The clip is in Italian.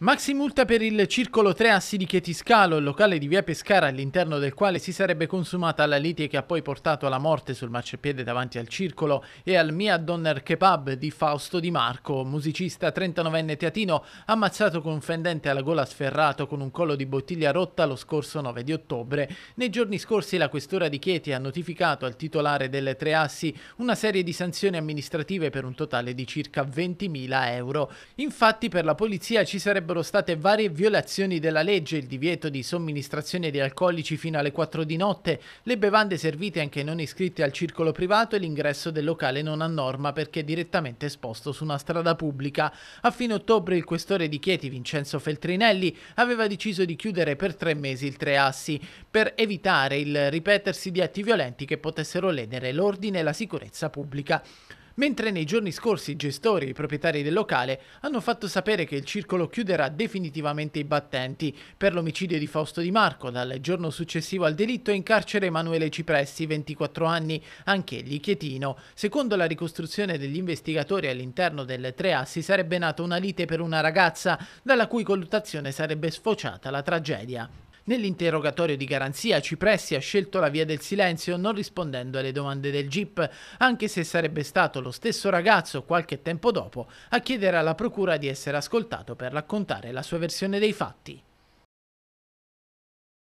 Maxi multa per il circolo 3 assi di Chetiscalo, il locale di via Pescara all'interno del quale si sarebbe consumata la lite che ha poi portato alla morte sul marciapiede davanti al circolo e al Mia Donner Kebab di Fausto Di Marco, musicista 39enne teatino ammazzato con un fendente alla gola sferrato con un collo di bottiglia rotta lo scorso 9 di ottobre. Nei giorni scorsi la questura di Chieti ha notificato al titolare delle tre assi una serie di sanzioni amministrative per un totale di circa 20.000 euro. Infatti per la polizia ci sarebbe sarebbero state varie violazioni della legge, il divieto di somministrazione di alcolici fino alle 4 di notte, le bevande servite anche non iscritte al circolo privato e l'ingresso del locale non a norma perché direttamente esposto su una strada pubblica. A fine ottobre il questore di Chieti, Vincenzo Feltrinelli, aveva deciso di chiudere per tre mesi il Treassi per evitare il ripetersi di atti violenti che potessero ledere l'ordine e la sicurezza pubblica mentre nei giorni scorsi i gestori e i proprietari del locale hanno fatto sapere che il circolo chiuderà definitivamente i battenti. Per l'omicidio di Fausto Di Marco, dal giorno successivo al delitto è in carcere Emanuele Cipressi, 24 anni, anch'egli chietino. Secondo la ricostruzione degli investigatori all'interno delle tre assi sarebbe nata una lite per una ragazza, dalla cui colluttazione sarebbe sfociata la tragedia. Nell'interrogatorio di garanzia Cipressi ha scelto la via del silenzio non rispondendo alle domande del GIP, anche se sarebbe stato lo stesso ragazzo qualche tempo dopo a chiedere alla procura di essere ascoltato per raccontare la sua versione dei fatti.